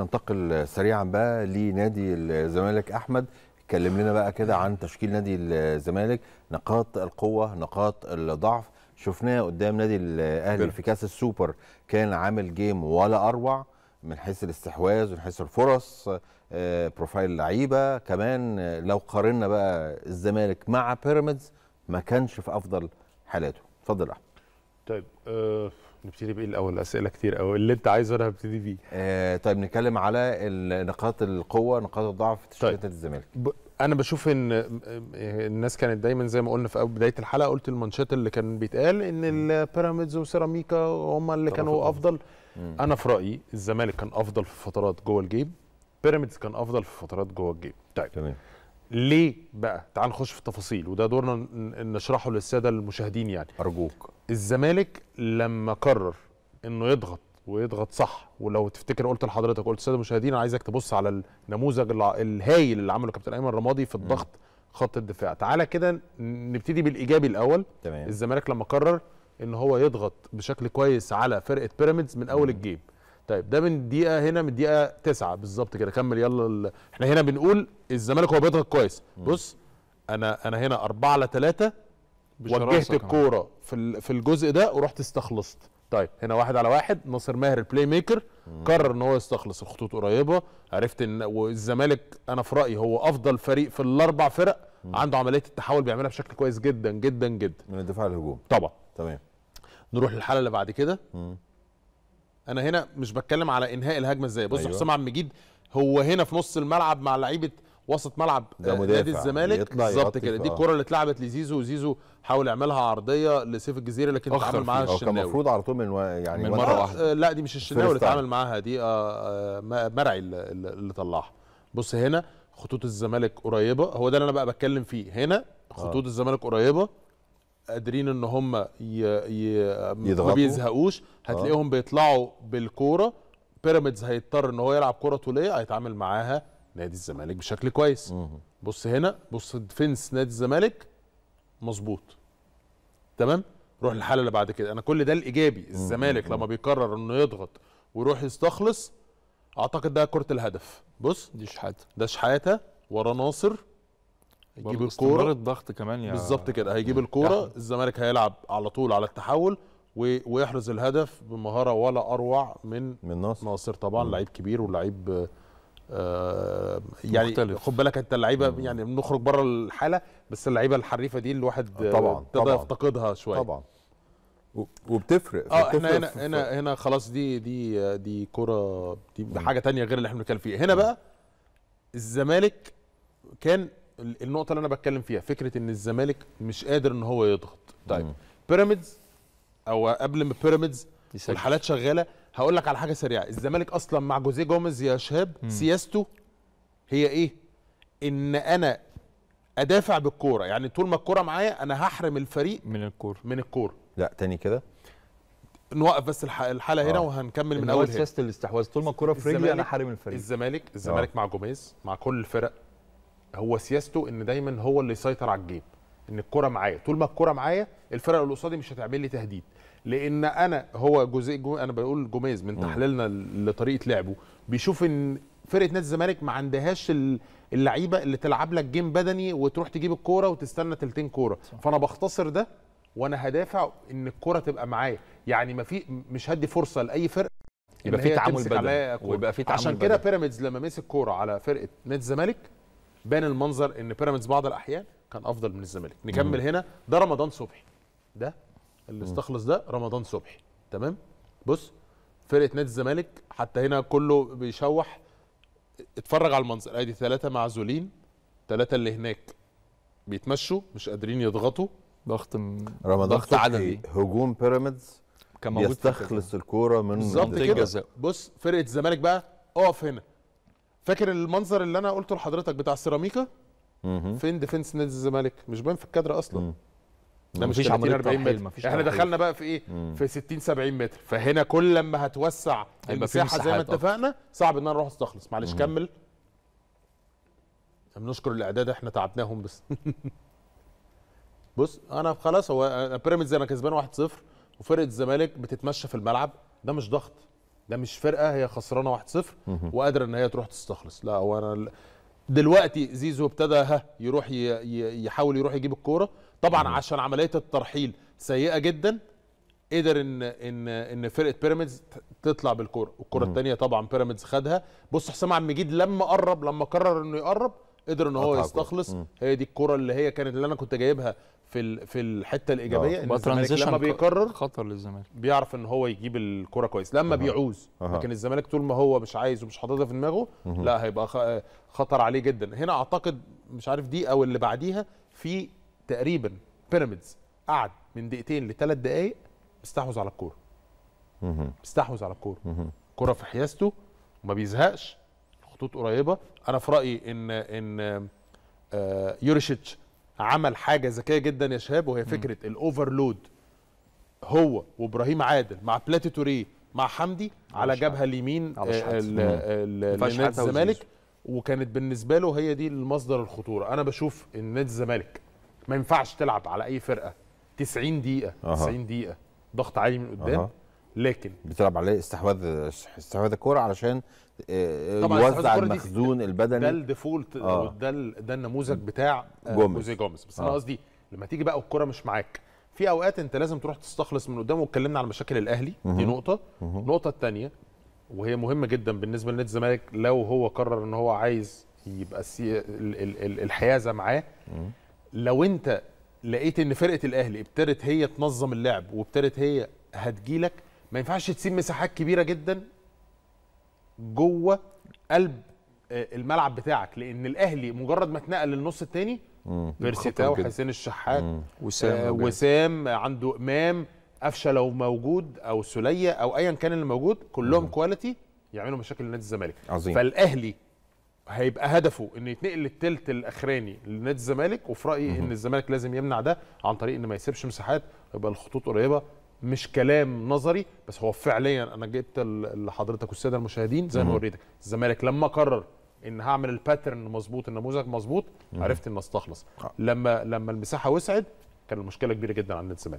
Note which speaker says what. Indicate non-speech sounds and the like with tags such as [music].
Speaker 1: ننتقل سريعا بقى لنادي الزمالك احمد اتكلم لنا بقى كده عن تشكيل نادي الزمالك نقاط القوه نقاط الضعف شفناه قدام نادي الاهلي في كاس السوبر كان عامل جيم ولا اروع من حيث الاستحواذ ومن حيث الفرص آه، بروفايل لعيبه كمان لو قارنا بقى الزمالك مع بيراميدز ما كانش في افضل حالاته اتفضل احمد طيب أه نبتدي بايه الاول اسئله كتير قوي اللي انت عايزه انا هبتدي بيه آه طيب نتكلم على نقاط القوه نقاط الضعف في تشكيله طيب. الزمالك انا بشوف ان آه، الناس كانت دايما زي ما قلنا في بدايه الحلقه قلت المانشات اللي كان بيتقال ان البيراميدز وسيراميكا هم اللي كانوا افضل مم. انا في رايي الزمالك كان افضل في فترات جوه الجيم بيراميدز كان افضل في فترات جوه الجيم طيب تمام ليه بقى تعال نخش في التفاصيل وده دورنا نشرحه للساده المشاهدين يعني ارجوك الزمالك لما قرر انه يضغط ويضغط صح ولو تفتكر قلت لحضرتك قلت الساده المشاهدين انا عايزك تبص على النموذج الهايل اللي عمله كابتن ايمن رمادي في الضغط خط الدفاع تعالى كده نبتدي بالايجابي الاول تمام الزمالك لما قرر ان هو يضغط بشكل كويس على فرقه بيراميدز من اول الجيم طيب ده من دقيقه هنا من دقيقه تسعة بالظبط كده كمل يلا ال... احنا هنا بنقول الزمالك هو بيضغط كويس مم. بص انا انا هنا أربعة على 3 وجهت الكوره في في الجزء ده ورحت استخلصت طيب هنا واحد على واحد ناصر ماهر البلاي ميكر مم. قرر ان هو يستخلص الخطوط قريبه عرفت ان والزمالك انا في رايي هو افضل فريق في الاربع فرق مم. عنده عمليه التحول بيعملها بشكل كويس جدا جدا جدا من الدفاع للهجوم طبعا تمام نروح للحاله اللي بعد كده انا هنا مش بتكلم على انهاء الهجمه ازاي بص أيوة. حسام عبد المجيد هو هنا في نص الملعب مع لعيبه وسط ملعب آه، نادي الزمالك بالظبط كده دي الكره آه. اللي اتلعبت لزيزو وزيزو حاول يعملها عرضيه لسيف الجزيره لكن اتعامل معاها الشناوي كان المفروض على طول من و... يعني من مره واحده آه، لا دي مش الشناوي اللي اتعامل معاها دي مرعي اللي طلعها بص هنا خطوط الزمالك قريبه هو ده اللي انا بقى بتكلم فيه هنا خطوط آه. الزمالك قريبه قادرين ان هم ي... ي... يضغطوا. ما بيزهقوش هتلاقيهم آه. بيطلعوا بالكوره بيراميدز هيضطر ان هو يلعب كوره طوليه هيتعامل معاها نادي الزمالك بشكل كويس مه. بص هنا بص ديفنس نادي الزمالك مظبوط تمام روح للحاله اللي بعد كده انا كل ده الايجابي الزمالك مه. لما بيقرر انه يضغط ويروح يستخلص اعتقد ده كره الهدف بص دي شحاته ده شحاته ورا ناصر هيجيب الكوره الضغط كمان يا بالظبط كده هيجيب الكوره الزمالك هيلعب على طول على التحول ويحرز الهدف بمهاره ولا اروع من من ناصر ناصر طبعا لعيب كبير ولعيب آه يعني مختلف. خد بالك انت اللعيبه يعني بنخرج بره الحاله بس اللعيبه الحريفه دي الواحد آه، طبعا ابتدى يفتقدها شويه طبعا وبتفرق اه احنا هنا في هنا هنا خلاص دي دي دي كره دي حاجه تانية غير اللي احنا بنتكلم فيها هنا بقى الزمالك كان النقطه اللي انا بتكلم فيها فكره ان الزمالك مش قادر ان هو يضغط طيب بيراميدز او قبل ما بيراميدز الحالات شغاله هقول لك على حاجه سريعه الزمالك اصلا مع جوزيه جوميز يا شهاب سياسته هي ايه ان انا ادافع بالكوره يعني طول ما الكوره معايا انا هحرم الفريق من الكوره من الكوره لا تاني كده نوقف بس الحاله آه. هنا وهنكمل من اول سياسه الاستحواذ طول ما الكوره في رجلي انا حارم الفريق الزمالك آه. الزمالك آه. مع جوميز مع كل الفرق هو سياسته ان دايما هو اللي يسيطر على الجيم ان الكره معايا طول ما الكره معايا الفرق اللي قصادي مش هتعمل لي تهديد لان انا هو جزء جو انا بقول جوميز من تحليلنا لطريقه لعبه بيشوف ان فرقه نادي الزمالك ما عندهاش اللعيبه اللي تلعب لك جيم بدني وتروح تجيب الكوره وتستنى تلتين كوره فانا بختصر ده وانا هدافع ان الكوره تبقى معايا يعني ما في مش هدي فرصه لاي فرقه يبقى في تعامل بدني ويبقى في تعامل عشان كده بيراميدز لما مسك كوره على فرقه نادي الزمالك بان المنظر ان بيراميدز بعض الاحيان كان افضل من الزمالك نكمل هنا ده رمضان صبحي ده اللي استخلص ده رمضان صبحي تمام بص فرقه نادي الزمالك حتى هنا كله بيشوح اتفرج على المنظر ادي ثلاثه معزولين ثلاثه اللي هناك بيتمشوا مش قادرين يضغطوا ضغط رمضان ضغط عدمي هجوم بيراميدز كان موجود يستخلص الكوره من منطقه الجزاء بص فرقه الزمالك بقى اقف هنا فاكر المنظر اللي انا قلته لحضرتك بتاع السيراميكا فين ديفنس نادي الزمالك مش باين في الكادر اصلا ده مش 30 40 متر مفيش احنا دخلنا بقى في ايه مم. في 60 70 متر فهنا كل لما هتوسع المساحه زي ما اتفقنا صعب ان انا اروح استخلص معلش كمل بنشكر الاعداد احنا تعبناهم بس [laughs] بص انا خلاص هو آه، بيراميدز انا كسبان 1-0 وفرقه الزمالك بتتمشى في الملعب ده مش ضغط ده مش فرقه هي خسرانه 1-0 وقادره ان هي تروح تستخلص لا هو انا دلوقتي زيزو ابتدى ها يروح يحاول يروح يجيب الكوره طبعا عشان عمليه الترحيل سيئه جدا قدر ان ان ان فرقه بيراميدز تطلع بالكوره والكوره الثانيه طبعا بيراميدز خدها بص حسام عبد المجيد لما قرب لما قرر انه يقرب قدر ان هو يستخلص هي دي الكره اللي هي كانت اللي انا كنت جايبها في في الحته الايجابيه آه. ان الزمالك لما بيكرر خطر للزمالك بيعرف ان هو يجيب الكره كويس لما بيعوز لكن الزمالك طول ما هو مش عايز ومش حاططها في دماغه لا هيبقى خطر عليه جدا هنا اعتقد مش عارف دي او اللي بعديها في تقريبا بيراميدز قعد من دقيقتين لثلاث دقائق مستحوذ على الكوره مستحوذ على الكوره كره في حيازته وما بيزهقش خطوط قريبه انا في رايي ان ان آه، يوريشيتش عمل حاجه ذكيه جدا يا شهاب وهي فكره الاوفرلود هو وابراهيم عادل مع بلاتي توريه مع حمدي على جبهه اليمين آه، لنادي الزمالك وكانت بالنسبه له هي دي المصدر الخطوره انا بشوف ان نادي الزمالك ما ينفعش تلعب على اي فرقه 90 دقيقه أه. 90 دقيقه ضغط عالي من قدام أه. لكن بتلعب عليه استحواذ استحواذ الكوره علشان آه، آه، يوزع المخزون البدني ده الديفولت آه. ده ده النموذج بتاع آه، جوزي جوميز بس آه. انا قصدي لما تيجي بقى والكوره مش معاك في اوقات انت لازم تروح تستخلص من قدام واتكلمنا على مشاكل الاهلي مه. دي نقطه مه. النقطه الثانيه وهي مهمه جدا بالنسبه لنادي الزمالك لو هو قرر ان هو عايز يبقى السي... الحيازه معاه مه. لو انت لقيت ان فرقه الاهلي ابتدت هي تنظم اللعب وابتدت هي هتجيلك ما ينفعش تسيب مساحات كبيره جدا جوه قلب آه، الملعب بتاعك لان الاهلي مجرد ما اتنقل للنص الثاني بيرسي تاو حسين الشحات آه، وسام آه وسام عنده امام قفشه لو موجود او سوليه او ايا كان اللي موجود كلهم مم. كواليتي يعملوا مشاكل لنادي الزمالك عظيم فالاهلي هيبقى هدفه انه يتنقل للثلث الاخراني لنادي الزمالك وفي رايي ان الزمالك لازم يمنع ده عن طريق ان ما يسيبش مساحات يبقى الخطوط قريبه مش كلام نظري بس هو فعليا انا جبت لحضرتك والساده المشاهدين زي ما وريتك الزمالك لما قرر ان هعمل الباترن مظبوط النموذج مظبوط عرفت ان استخلص آه. لما لما المساحه وسعت كان المشكله كبيره جدا عند الزمالك